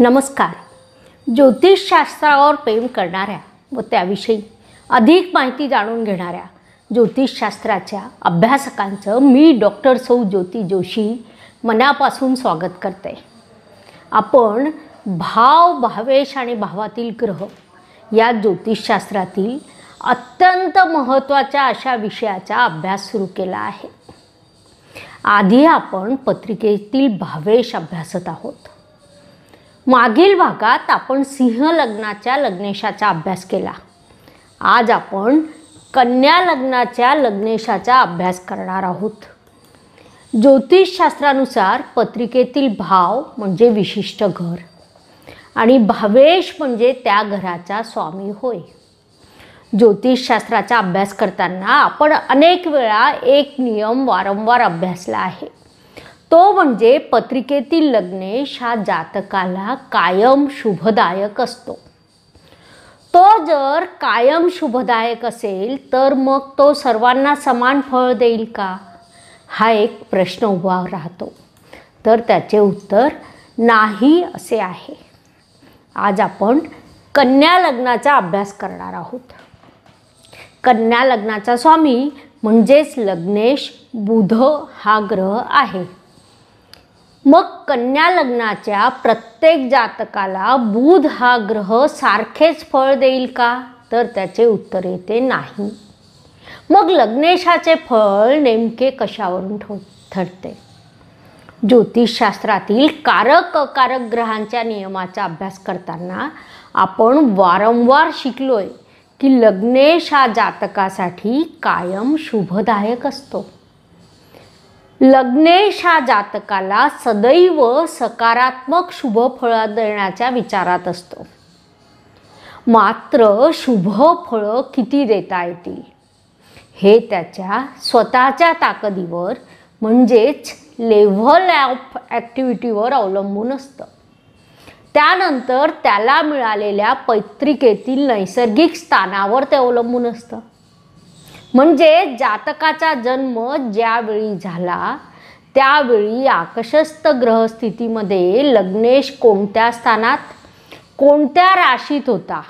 नमस्कार ज्योतिषशास्त्रावर प्रेम करणाऱ्या व त्याविषयी अधिक माहिती जाणून घेणाऱ्या ज्योतिषशास्त्राच्या अभ्यासकांचं मी डॉक्टर सौ ज्योती जोशी मनापासून स्वागत करते आपण भाव भावेश आणि भावातील ग्रह या ज्योतिषशास्त्रातील अत्यंत महत्त्वाच्या अशा विषयाचा अभ्यास सुरू केला आहे आधी आपण पत्रिकेतील भावेश अभ्यासत आहोत मागील भागात आपण सिंह लग्नाच्या लग्नेशाचा अभ्यास केला आज आपण कन्या लग्नाच्या लग्नेशाचा अभ्यास करणार आहोत ज्योतिषशास्त्रानुसार पत्रिकेतील भाव म्हणजे विशिष्ट घर आणि भावेश म्हणजे त्या घराचा स्वामी होय ज्योतिषशास्त्राचा अभ्यास करताना आपण अनेक वेळा एक नियम वारंवार अभ्यासला आहे तो म्हणजे पत्रिकेतील लग्नेश हा जातकाला कायम शुभदायक असतो तो जर कायम शुभदायक असेल तर मग तो सर्वांना समान फळ देईल का हा एक प्रश्न उभा राहतो तर त्याचे उत्तर नाही असे आहे आज आपण कन्या लग्नाचा अभ्यास करणार आहोत कन्या लग्नाचा स्वामी म्हणजेच लग्नेश बुध हा ग्रह आहे मग कन्या लग्नाच्या प्रत्येक जातकाला बुध हा ग्रह सारखेच फळ देईल का तर त्याचे उत्तर येते नाही मग लग्नेशाचे फळ नेमके कशावरून ठो ठरते ज्योतिषशास्त्रातील कारक अकारक ग्रहांच्या नियमाचा अभ्यास करताना आपण वारंवार शिकलोय की लग्नेश जातकासाठी कायम शुभदायक असतो लग्नेश हा जातकाला सदैव सकारात्मक शुभ फळं देण्याच्या विचारात असतो मात्र शुभ फळं किती देता येतील हे त्याच्या स्वतःच्या ताकदीवर म्हणजेच लेव्हल ऑफ ॲक्टिव्हिटीवर अवलंबून असतं त्यानंतर त्याला मिळालेल्या पैत्रिकेतील नैसर्गिक स्थानावर ते अवलंबून असतं म्हणजे जातकाचा जन्म ज्यावेळी झाला त्यावेळी आकशस्थ ग्रहस्थितीमध्ये लग्नेश कोणत्या स्थानात कोणत्या राशीत होता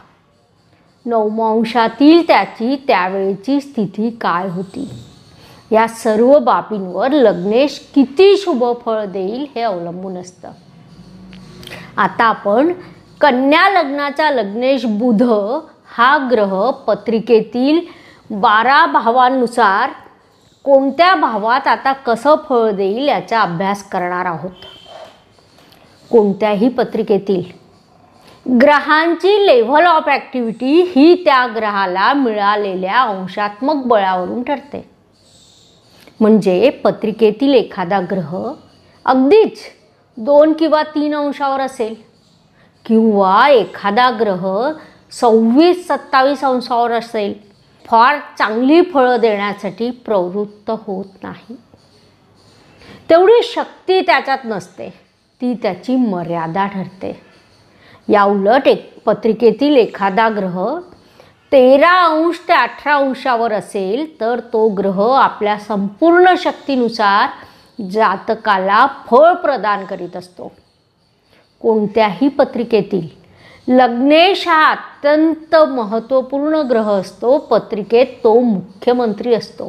नवमांशातील त्याची त्यावेळीची स्थिती काय होती या सर्व बाबींवर लग्नेश किती शुभ फळ देईल हे अवलंबून असतं आता आपण कन्या लग्नाचा लग्नेश बुध हा ग्रह पत्रिकेतील बारा भावांनुसार कोणत्या भावात आता कसं फळ देईल याचा अभ्यास करणार आहोत कोणत्याही पत्रिकेतील ग्रहांची लेव्हल ऑफ ॲक्टिव्हिटी ही त्या ग्रहाला मिळालेल्या अंशात्मक बळावरून ठरते म्हणजे पत्रिकेतील एखादा ग्रह अगदीच दोन किंवा तीन अंशावर असेल किंवा एखादा ग्रह सव्वीस सत्तावीस अंशावर असेल फार चांगली फळं देण्यासाठी प्रवृत्त होत नाही तेवढी शक्ती त्याच्यात नसते ती त्याची मर्यादा ठरते या उलट एक पत्रिकेतील एखादा ग्रह तेरा अंश ते अठरा अंशावर असेल तर तो ग्रह आपल्या संपूर्ण शक्तीनुसार जातकाला फळ प्रदान करीत असतो कोणत्याही पत्रिकेतील लग्नेश हा अत्यंत महत्त्वपूर्ण ग्रह असतो पत्रिकेत तो मुख्यमंत्री असतो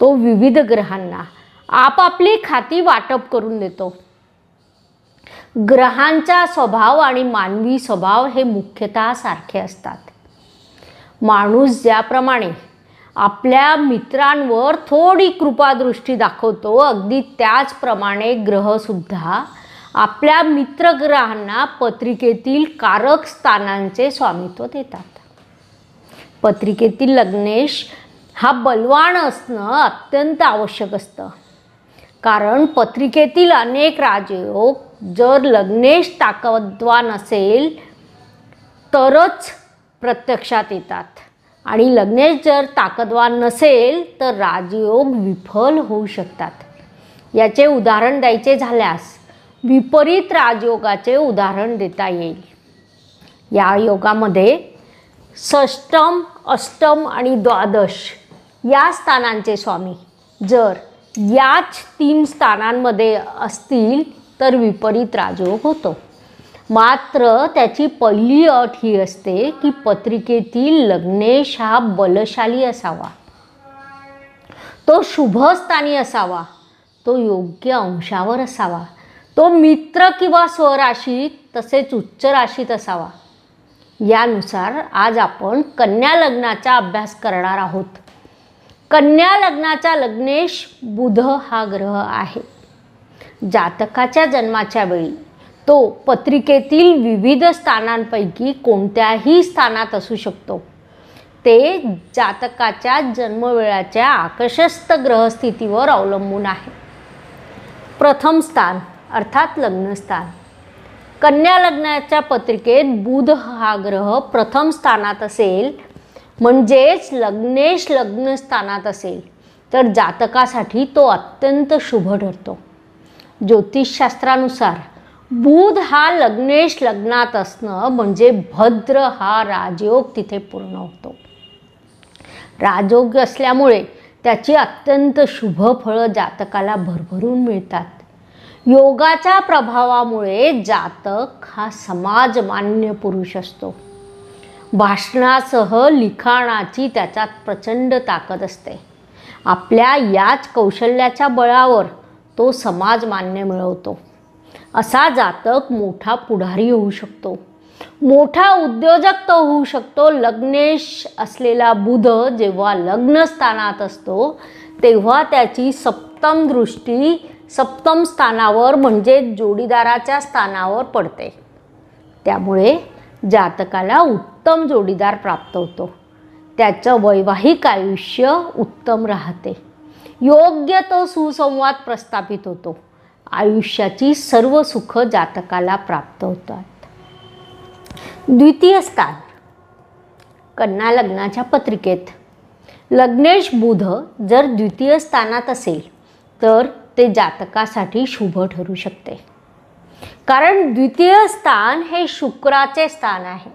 तो विविध ग्रहांना आपापली खाती वाटप करून देतो ग्रहांचा स्वभाव आणि मानवी स्वभाव हे मुख्यतः सारखे असतात माणूस ज्याप्रमाणे आपल्या मित्रांवर थोडी कृपादृष्टी दाखवतो अगदी त्याचप्रमाणे ग्रहसुद्धा आपल्या मित्रग्रहांना पत्रिकेतील कारक स्थानांचे स्वामित्व देतात पत्रिकेतील लग्नेश हा बलवान असणं अत्यंत आवश्यक असतं कारण पत्रिकेतील अनेक राजयोग जर लग्नेश ताकदवान असेल तरच प्रत्यक्षात येतात आणि लग्नेश जर ताकदवान नसेल तर राजयोग विफल होऊ शकतात याचे उदाहरण द्यायचे झाल्यास विपरीत राजयोगाचे उदाहरण देता येईल या योगामध्ये षष्टम अष्टम आणि द्वादश या स्थानांचे स्वामी जर याच तीन स्थानांमध्ये असतील तर विपरीत राजयोग होतो मात्र त्याची पहिली अट ही असते की पत्रिकेतील लग्नेश हा बलशाली असावा तो शुभस्थानी असावा तो योग्य अंशावर असावा तो मित्र किंवा स्वराशीत तसेच उच्च राशीत असावा यानुसार आज आपण कन्या लग्नाचा अभ्यास करणार आहोत कन्या लग्नाचा लग्नेश बुध हा ग्रह आहे जातकाच्या जन्माच्या वेळी तो पत्रिकेतील विविध स्थानांपैकी कोणत्याही स्थानात असू शकतो ते जातकाच्या जन्मवेळाच्या आकर्षस्थ ग्रहस्थितीवर अवलंबून आहे प्रथम स्थान अर्थात लग्नस्थान कन्या लग्नाच्या पत्रिकेत बुध हा ग्रह प्रथम स्थानात असेल म्हणजेच लग्नेश लग्नस्थानात असेल तर जातकासाठी तो अत्यंत शुभ ठरतो ज्योतिषशास्त्रानुसार बुध हा लग्नेश लग्नात असणं म्हणजे भद्र हा राजयोग तिथे पूर्ण होतो राजयोग असल्यामुळे त्याची अत्यंत शुभ फळं जातकाला भरभरून मिळतात योगाच्या प्रभावामुळे जातक हा समाज मान्य पुरुष असतो भाषणासह लिखाणाची त्याच्यात प्रचंड ताकद असते आपल्या याच कौशल्याच्या बळावर तो समाज मान्य मिळवतो असा जातक मोठा पुढारी होऊ शकतो मोठा उद्योजक तो होऊ शकतो लग्नेश असलेला बुध जेव्हा लग्नस्थानात असतो तेव्हा त्याची सप्तम दृष्टी सप्तम स्थानावर म्हणजे जोडीदाराच्या स्थानावर पडते त्यामुळे जातकाला उत्तम जोडीदार प्राप्त होतो त्याचं वैवाहिक आयुष्य उत्तम राहते योग्य तो सुसंवाद प्रस्थापित होतो आयुष्याची सर्व सुख जातकाला प्राप्त होतात द्वितीय स्थान कन्या लग्नाच्या पत्रिकेत लग्नेश बुध जर द्वितीय स्थानात असेल तर ते जातकासाठी शुभ ठरू शकते कारण द्वितीय स्थान हे शुक्राचे स्थान आहे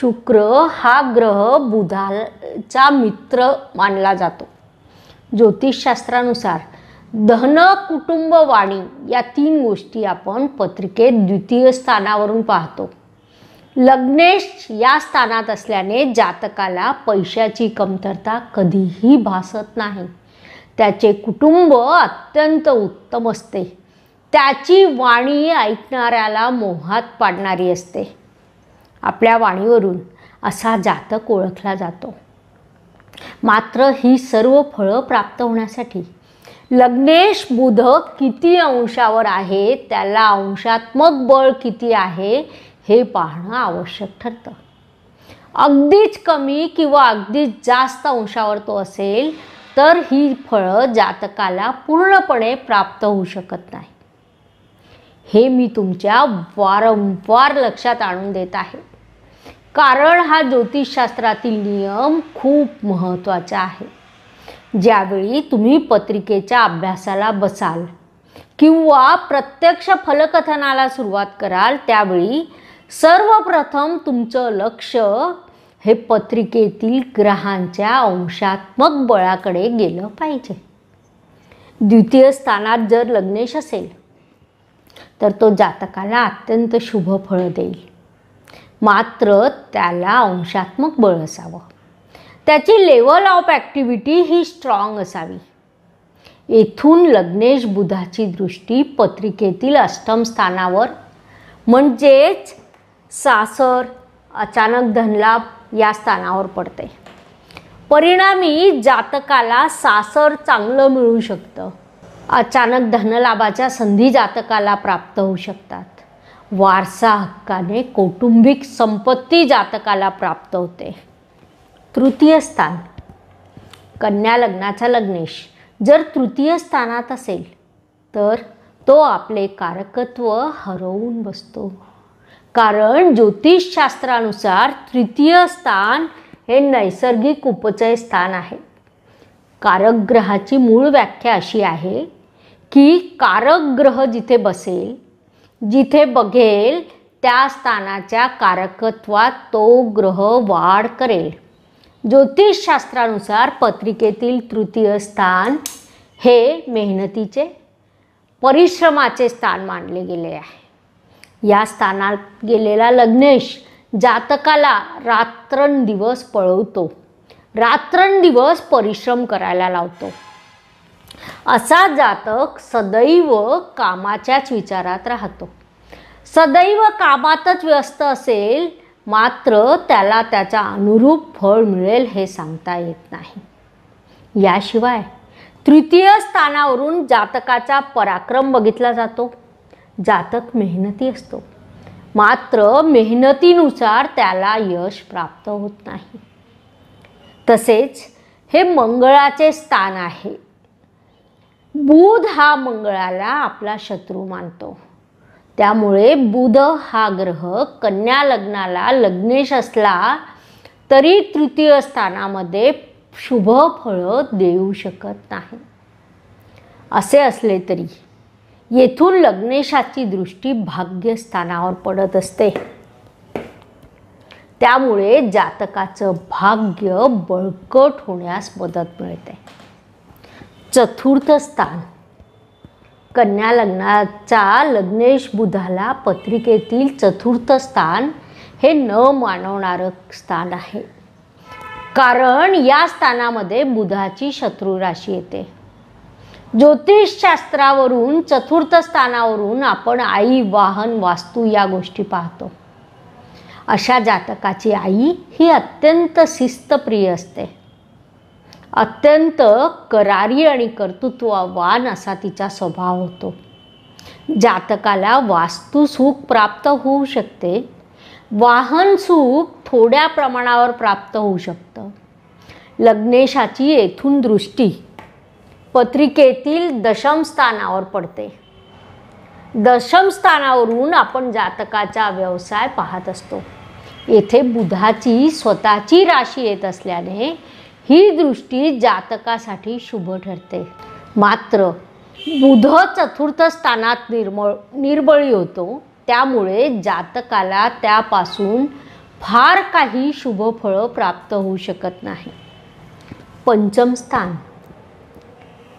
शुक्र हा ग्रह बुधाचा मित्र मानला जातो ज्योतिषशास्त्रानुसार धन कुटुंब वाणी या तीन गोष्टी आपण पत्रिकेत द्वितीय स्थानावरून पाहतो लग्नेश या स्थानात असल्याने जातकाला पैशाची कमतरता कधीही भासत नाही त्याचे कुटुंब अत्यंत उत्तम असते त्याची वाणी ऐकणाऱ्याला मोहात पाडणारी असते आपल्या वाणीवरून असा जातक ओळखला जातो मात्र ही सर्व फळं प्राप्त होण्यासाठी लग्नेश बुध किती अंशावर आहे त्याला अंशात्मक बळ किती आहे हे पाहणं आवश्यक ठरतं अगदीच कमी किंवा अगदीच जास्त अंशावर तो असेल तर ही फळं जातकाला पूर्णपणे प्राप्त होऊ शकत नाही हे मी तुमच्या वारंवार लक्षात आणून देत आहे कारण हा ज्योतिषशास्त्रातील नियम खूप महत्त्वाचा आहे ज्यावेळी तुम्ही पत्रिकेच्या अभ्यासाला बसाल किंवा प्रत्यक्ष फलकथनाला सुरुवात कराल त्यावेळी सर्वप्रथम तुमचं लक्ष हे पत्रिकेतील ग्रहांच्या अंशात्मक बळाकडे गेलं पाहिजे द्वितीय स्थानात जर लग्नेश असेल तर तो जातकाला अत्यंत शुभ फळ देईल मात्र त्याला अंशात्मक बळ असावं त्याची लेवल ऑफ ॲक्टिव्हिटी ही स्ट्रॉंग असावी येथून लग्नेश बुधाची दृष्टी पत्रिकेतील अष्टम स्थानावर म्हणजेच सासर अचानक धनलाभ या स्थानावर पडते परिणामी जातकाला सासर चांगलं मिळू शकतं अचानक धनलाभाच्या संधी जातकाला प्राप्त होऊ शकतात वारसा हक्काने कौटुंबिक संपत्ती जातकाला प्राप्त होते तृतीय स्थान कन्या लग्नाचा लग्नेश जर तृतीय स्थानात असेल तर तो आपले कारकत्व हरवून बसतो कारण ज्योतिषशास्त्रानुसार तृतीय स्थान हे नैसर्गिक उपचय स्थान आहे कारक ग्रहाची मूळ व्याख्या अशी आहे की कारक ग्रह जिथे बसेल जिथे बघेल त्या स्थानाच्या कारकत्वात तो ग्रह वाढ करेल ज्योतिषशास्त्रानुसार पत्रिकेतील तृतीय स्थान हे मेहनतीचे परिश्रमाचे स्थान मानले गेले आहे या स्थानात गेलेला लग्नेश जातकाला रात्रंदिवस पळवतो रात्रंदिवस परिश्रम करायला लावतो असा जातक सदैव कामाच्याच विचारात राहतो सदैव कामातच व्यस्त असेल मात्र त्याला त्याचा अनुरूप फळ मिळेल हे सांगता येत नाही याशिवाय तृतीय स्थानावरून जातकाचा पराक्रम बघितला जातो जातक मेहनती असतो मात्र मेहनतीनुसार त्याला यश प्राप्त होत नाही तसेच हे मंगळाचे स्थान आहे बुध हा मंगळाला आपला शत्रू मानतो त्यामुळे बुध हा ग्रह कन्या लग्नाला लग्नेश असला तरी तृतीय स्थानामध्ये शुभ फळ देऊ शकत नाही असे असले तरी येथून लग्नेशाची दृष्टी भाग्यस्थानावर पडत असते त्यामुळे जातकाचं भाग्य बळकट होण्यास मदत मिळते चतुर्थ स्थान कन्या लग्नाचा लग्नेश बुधाला पत्रिकेतील चतुर्थ स्थान हे न मानवणारं स्थान आहे कारण या स्थानामध्ये बुधाची शत्रुराशी येते ज्योतिषशास्त्रावरून चतुर्थ स्थानावरून आपण आई वाहन वास्तू या गोष्टी पाहतो अशा जातकाची आई ही अत्यंत शिस्तप्रिय असते अत्यंत करारी आणि कर्तृत्ववान असा तिचा स्वभाव होतो जातकाला वास्तू सुख प्राप्त होऊ शकते वाहन सुख थोड्या प्रमाणावर प्राप्त होऊ शकतं लग्नेशाची येथून दृष्टी पत्रिकेतील दशम स्थानावर पडते दशम स्थानावरून आपण जातकाचा व्यवसाय पाहत असतो येथे बुधाची स्वतःची राशी येत असल्याने ही दृष्टी जातकासाठी शुभ ठरते मात्र बुध चतुर्थ स्थानात निर्मळ निर्बळी होतो त्यामुळे जातकाला त्यापासून फार काही शुभ प्राप्त होऊ शकत नाही पंचम स्थान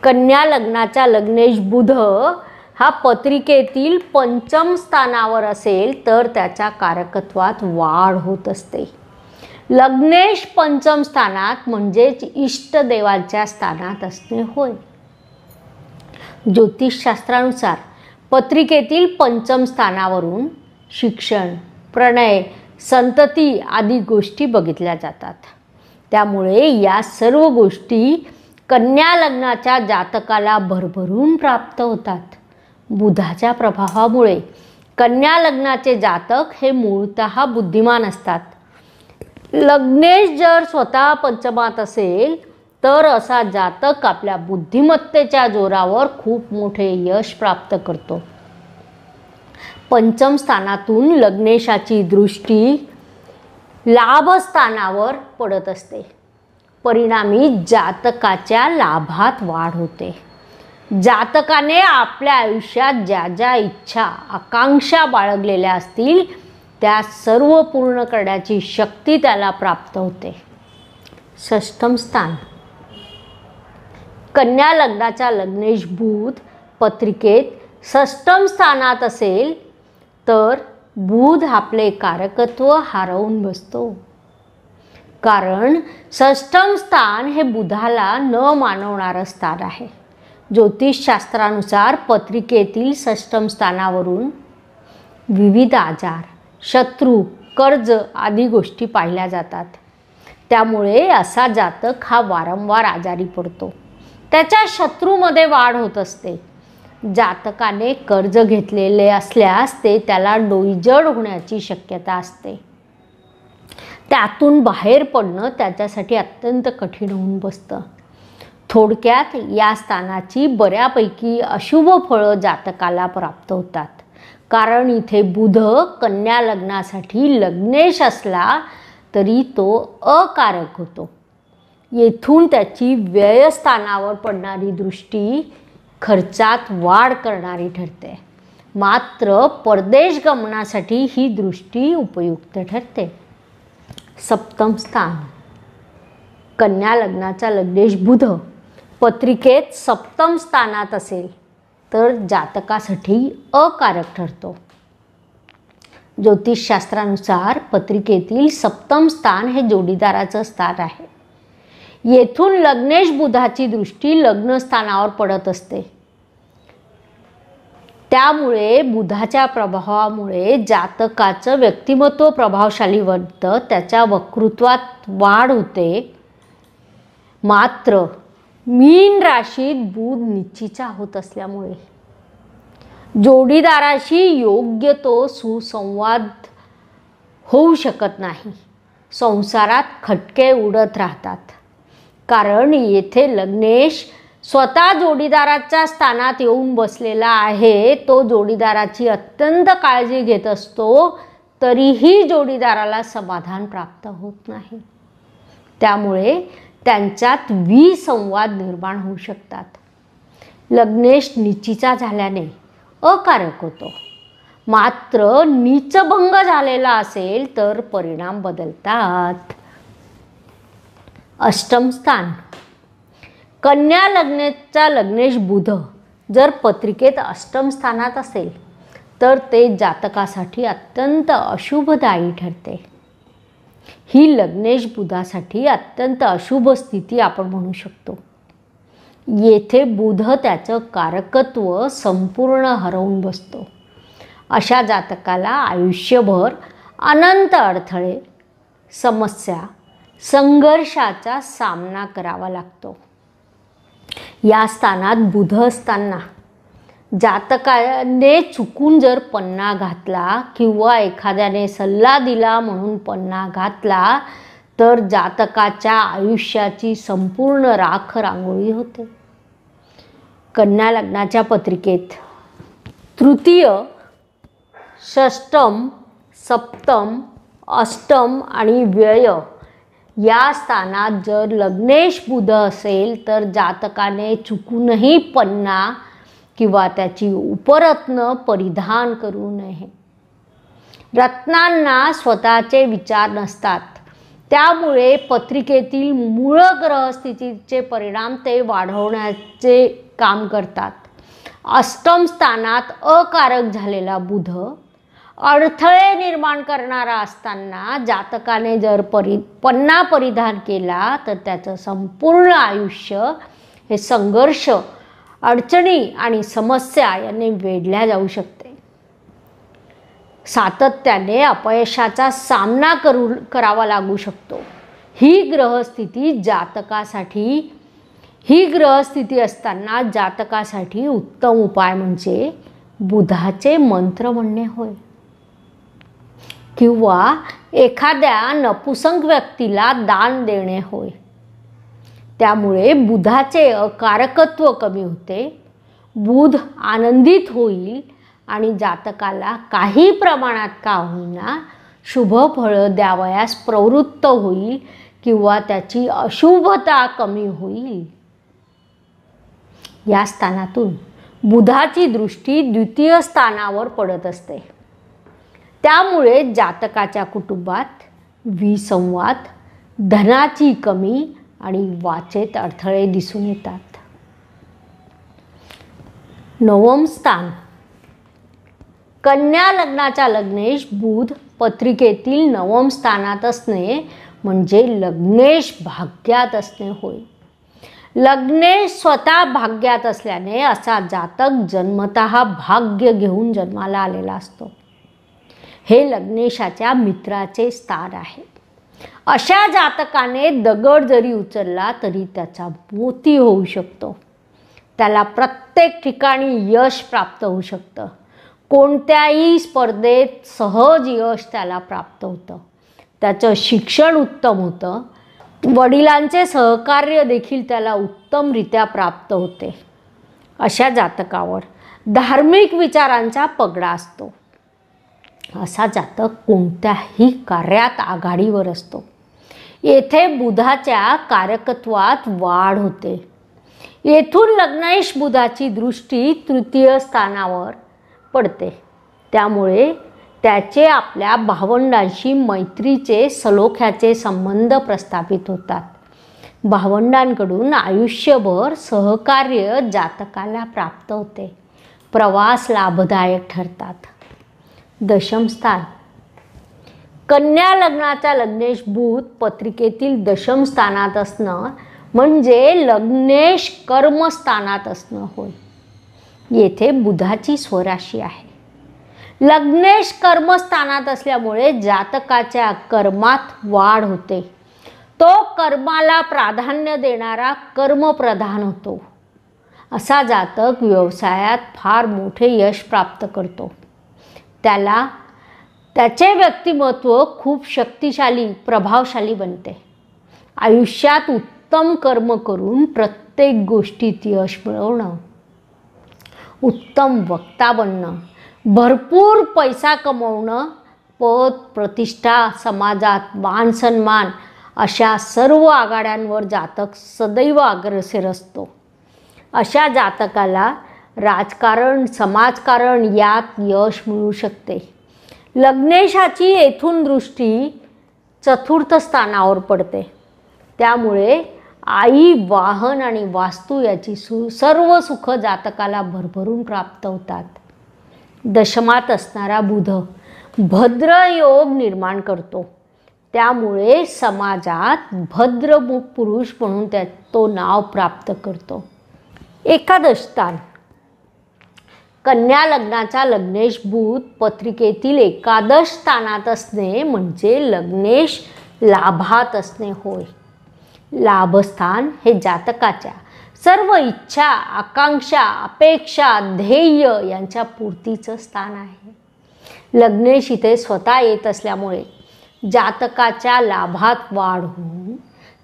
कन्या लग्नाचा लग्नेश बुध हा पत्रिकेतील पंचम स्थानावर असेल तर त्याच्या कारकत्वात वाढ होत असते लग्नेश पंचम स्थानात म्हणजेच इष्टदेवाच्या स्थानात असणे होय ज्योतिषशास्त्रानुसार पत्रिकेतील पंचम स्थानावरून शिक्षण प्रणय संतती आदी गोष्टी बघितल्या जातात त्यामुळे या सर्व गोष्टी कन्या लग्नाच्या जातकाला भरभरून प्राप्त होतात बुधाच्या प्रभावामुळे कन्या लग्नाचे जातक हे मूळत बुद्धिमान असतात लग्नेश जर स्वतः पंचमात असेल तर असा जातक आपल्या बुद्धिमत्तेच्या जोरावर खूप मोठे यश प्राप्त करतो पंचम स्थानातून लग्नेशाची दृष्टी लाभस्थानावर पडत असते परिणामी जातकाच्या लाभात वाढ होते जातकाने आपल्या आयुष्यात ज्या ज्या इच्छा आकांक्षा बाळगलेल्या असतील त्या सर्व पूर्ण करण्याची शक्ती त्याला प्राप्त होते षष्ठम स्थान कन्या लग्नाच्या लग्नेश बुध पत्रिकेत षष्ठम स्थानात असेल तर बुध आपले कारकत्व हरवून बसतो कारण सष्टम स्थान हे बुधाला न मानवणारं स्थान आहे ज्योतिषशास्त्रानुसार पत्रिकेतील सष्टम स्थानावरून विविध आजार शत्रू कर्ज आदी गोष्टी पाहिल्या जातात त्यामुळे असा जातक हा वारंवार आजारी पडतो त्याच्या शत्रूमध्ये वाढ होत असते जातकाने कर्ज घेतलेले असल्यास ते त्याला डोईजड होण्याची शक्यता असते त्यातून बाहेर पडणं त्याच्यासाठी अत्यंत कठीण होऊन बसतं थोडक्यात या स्थानाची बऱ्यापैकी अशुभ फळं जातकाला प्राप्त होतात कारण इथे बुध कन्या लग्नासाठी लग्नेश असला तरी तो अकारक होतो येथून त्याची व्ययस्थानावर पडणारी दृष्टी खर्चात वाढ करणारी ठरते मात्र परदेश गमनासाठी ही दृष्टी उपयुक्त ठरते सप्तम स्थान कन्या लग्नाचा लग्नेश बुध पत्रिकेत सप्तम स्थानात असेल तर जातकासाठी अकारक ठरतो ज्योतिषशास्त्रानुसार पत्रिकेतील सप्तम स्थान हे जोडीदाराचं स्थान आहे येथून लग्नेश बुधाची दृष्टी लग्नस्थानावर पडत असते त्यामुळे बुधाच्या प्रभावामुळे जातकाचं व्यक्तिमत्व प्रभावशाली बनतं त्याच्या वक्तृत्वात वाढ होते मात्र मीन राशीत बुध निश्चिचा होत असल्यामुळे जोडीदाराशी योग्य तो सुसंवाद होऊ शकत नाही संसारात खटके उडत राहतात कारण येथे लग्नेश स्वतः जोडीदाराच्या स्थानात येऊन बसलेला आहे तो जोडीदाराची अत्यंत काळजी घेत असतो तरीही जोडीदाराला समाधान प्राप्त होत नाही त्यामुळे त्यांच्यात विसंवाद निर्माण होऊ शकतात लग्नेश निचीचा झाल्याने अकारक होतो मात्र नीचभंग झालेला असेल तर परिणाम बदलतात अष्टम स्थान कन्या लग्नेचा लग्नेश बुध जर पत्रिकेत अष्टम स्थानात असेल तर ते जातकासाठी अत्यंत अशुभदायी ठरते ही लग्नेश बुधासाठी अत्यंत अशुभ स्थिती आपण म्हणू शकतो येथे बुध त्याचं कारकत्व संपूर्ण हरवून बसतो अशा जातकाला आयुष्यभर अनंत अडथळे समस्या संघर्षाचा सामना करावा लागतो या स्थानात बुध असताना जातकाने चुकून जर पन्ना घातला किंवा एखाद्याने सल्ला दिला म्हणून पन्ना घातला तर जातकाच्या आयुष्याची संपूर्ण राख रांगोळी होते कन्या लग्नाच्या पत्रिकेत तृतीय षष्टम सप्तम अष्टम आणि व्यय या स्थानात जर लग्नेश बुध असेल तर जातकाने चुकूनही पन्ना किंवा त्याची उपरत्न परिधान करू नये रत्नांना स्वतःचे विचार नसतात त्यामुळे पत्रिकेतील मूळ ग्रहस्थितीचे परिणाम ते वाढवण्याचे काम करतात अष्टम स्थानात अकारक झालेला बुध अडथळे निर्माण करणारा असताना जातकाने जर परि पन्ना परिधान केला तर त्याचं संपूर्ण आयुष्य हे संघर्ष अडचणी आणि समस्या यांनी वेढल्या जाऊ शकते सातत्याने अपयशाचा सामना करू करावा लागू शकतो ही ग्रहस्थिती जातकासाठी ही ग्रहस्थिती असताना जातकासाठी उत्तम उपाय म्हणजे बुधाचे मंत्र म्हणणे होय किंवा एखाद्या नपुसंग व्यक्तीला दान देणे होय त्यामुळे बुधाचे अकारकत्व कमी होते बुध आनंदित होईल आणि जातकाला काही प्रमाणात का होईना शुभ फळं द्यावयास प्रवृत्त होईल किंवा त्याची अशुभता कमी होईल या स्थानातून बुधाची दृष्टी द्वितीय स्थानावर पडत असते त्यामुळे जातकाच्या कुटुंबात विसंवाद धनाची कमी आणि वाचेत अडथळे दिसून येतात नवम स्थान कन्या लग्नाचा लग्नेश बुध पत्रिकेतील नवम स्थानात असणे म्हणजे लग्नेश भाग्यात असणे होय लग्नेश स्वतः भाग्यात असल्याने असा जातक जन्मत भाग्य घेऊन जन्माला आलेला असतो हे लग्नेशाच्या मित्राचे स्थान आहे अशा जातकाने दगड जरी उचलला तरी त्याचा मोती होऊ शकतो त्याला प्रत्येक ठिकाणी यश प्राप्त होऊ शकतं कोणत्याही स्पर्धेत सहज यश त्याला प्राप्त होतं त्याचं शिक्षण उत्तम होतं वडिलांचे सहकार्य देखील त्याला उत्तमरित्या प्राप्त होते अशा जातकावर धार्मिक विचारांचा पगडा असतो असा जातक कोणत्याही कार्यात आघाडीवर असतो येथे बुधाच्या कारकत्वात वाढ होते येथून लग्नेश बुधाची दृष्टी तृतीय स्थानावर पडते त्यामुळे त्याचे आपल्या भावंडांशी मैत्रीचे सलोख्याचे संबंध प्रस्थापित होतात भावंडांकडून आयुष्यभर सहकार्य जातकाला प्राप्त होते प्रवास लाभदायक ठरतात दशमस्थान कन्या लग्नाचा लग्नेश भूत पत्रिकेतील दशमस्थानात असणं म्हणजे लग्नेश कर्मस्थानात असणं होय येथे बुधाची स्वराशी आहे लग्नेश कर्मस्थानात असल्यामुळे जातकाच्या कर्मात वाढ होते तो कर्माला प्राधान्य देणारा कर्मप्रधान होतो असा जातक व्यवसायात फार मोठे यश प्राप्त करतो त्याला त्याचे व्यक्तिमत्व खूप शक्तिशाली प्रभावशाली बनते आयुष्यात उत्तम कर्म करून प्रत्येक गोष्टीत यश मिळवणं उत्तम वक्ता बनणं भरपूर पैसा कमवणं पद प्रतिष्ठा समाजात मान सन्मान अशा सर्व आघाड्यांवर जातक सदैव अग्रसर असतो अशा जातकाला राजकारण समाजकारण यात यश मिळू शकते लग्नेशाची येथून दृष्टी चतुर्थ स्थानावर पडते त्यामुळे आई वाहन आणि वास्तू याची सु सर्व सुख जातकाला भरभरून प्राप्त होतात दशमात असणारा बुध भद्र योग निर्माण करतो त्यामुळे समाजात भद्र पुरुष म्हणून त्या तो नाव प्राप्त करतो एकादश स्थान कन्या लग्नाचा लग्नेश भूत पत्रिकेतील एकादश स्थानात असणे म्हणजे लग्नेश लाभात असणे होय लाभस्थान हे जातकाच्या सर्व इच्छा आकांक्षा अपेक्षा ध्येय यांच्या पूर्तीचं स्थान आहे लग्नेश इथे स्वतः येत असल्यामुळे जातकाच्या लाभात वाढ होऊन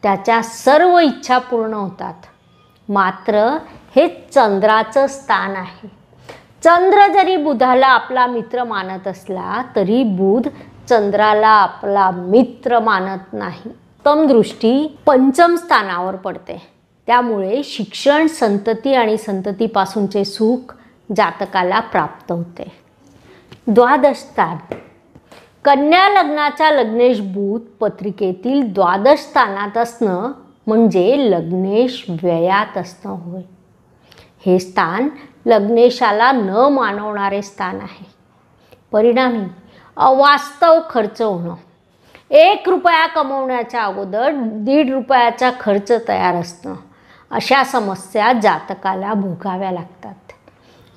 त्याच्या सर्व इच्छा पूर्ण होतात मात्र हे चंद्राचं स्थान आहे चंद्र जरी बुधाला आपला मित्र मानत असला तरी बुध चंद्राला आपला मित्र मानत नाही उत्तम दृष्टी पंचम स्थानावर पडते त्यामुळे शिक्षण संतती आणि संततीपासूनचे सुख जातकाला प्राप्त होते द्वादश स्थान कन्या लग्नाचा लग्नेश बुध पत्रिकेतील द्वादश स्थानात असणं म्हणजे लग्नेश व्ययात असणं होय हे स्थान लग्नेशाला न मानवणारे स्थान आहे परिणामी अवास्तव खर्च होणं एक रुपया कमवण्याच्या अगोदर दीड रुपयाचा खर्च तयार असणं अशा समस्या जातकाला भोगाव्या लागतात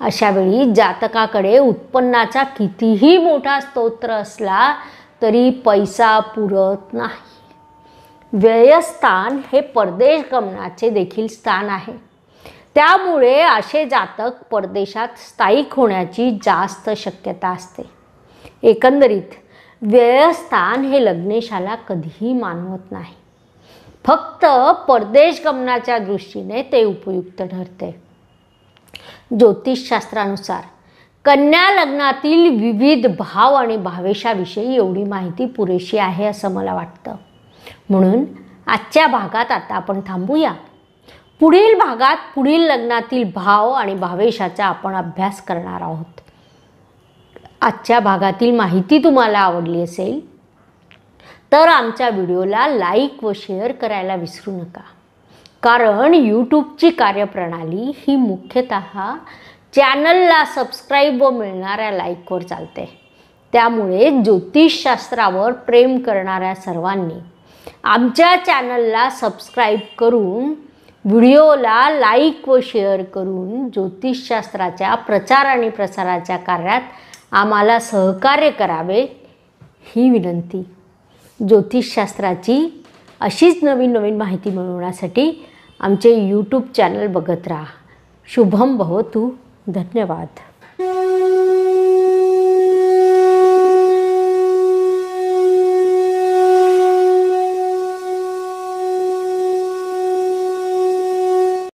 अशावेळी जातकाकडे उत्पन्नाचा कितीही मोठा स्तोत्र असला तरी पैसा पुरत नाही व्ययस्थान हे परदेश गमनाचे देखील स्थान आहे त्यामुळे असे जातक परदेशात स्थायिक होण्याची जास्त शक्यता असते एकंदरीत व्ययस्थान हे लग्नेशाला कधीही मानवत नाही फक्त परदेश गमनाच्या दृष्टीने ते उपयुक्त ठरते ज्योतिषशास्त्रानुसार कन्या लग्नातील विविध भाव आणि भावेशाविषयी एवढी माहिती पुरेशी आहे असं मला वाटतं म्हणून आजच्या भागात आता आपण थांबूया पुढील भागात पुढील लग्नातील भाव आणि भावेशाचा आपण अभ्यास करणार आहोत आजच्या भागातील माहिती तुम्हाला आवडली असेल तर आमच्या व्हिडिओला लाईक व शेअर करायला विसरू नका कारण यूट्यूबची कार्यप्रणाली ही मुख्यतः चॅनलला सबस्क्राईब व मिळणाऱ्या लाईकवर चालते त्यामुळे ज्योतिषशास्त्रावर प्रेम करणाऱ्या सर्वांनी आमच्या चॅनलला सबस्क्राईब करून व्हिडिओला लाईक व शेअर करून ज्योतिषशास्त्राच्या प्रचार आणि प्रसाराच्या कार्यात आम्हाला सहकार्य करावे ही विनंती ज्योतिषशास्त्राची अशीच नवीन नवीन माहिती मिळवण्यासाठी आमचे यूट्यूब चॅनल बघत राहा शुभम भवतू धन्यवाद